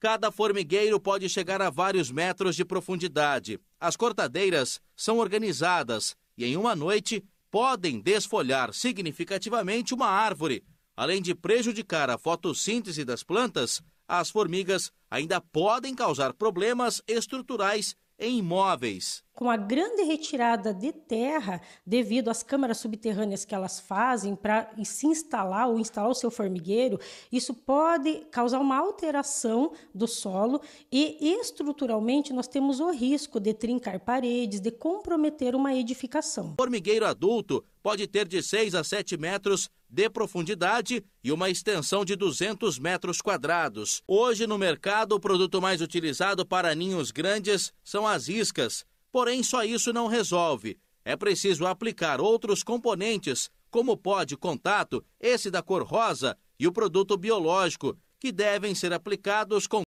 Cada formigueiro pode chegar a vários metros de profundidade. As cortadeiras são organizadas e, em uma noite, podem desfolhar significativamente uma árvore. Além de prejudicar a fotossíntese das plantas, as formigas ainda podem causar problemas estruturais em imóveis com a grande retirada de terra devido às câmaras subterrâneas que elas fazem para se instalar ou instalar o seu formigueiro, isso pode causar uma alteração do solo e estruturalmente nós temos o risco de trincar paredes, de comprometer uma edificação. Formigueiro adulto pode ter de 6 a 7 metros de profundidade e uma extensão de 200 metros quadrados. Hoje, no mercado, o produto mais utilizado para ninhos grandes são as iscas, Porém, só isso não resolve. É preciso aplicar outros componentes, como o pó de contato, esse da cor rosa, e o produto biológico, que devem ser aplicados com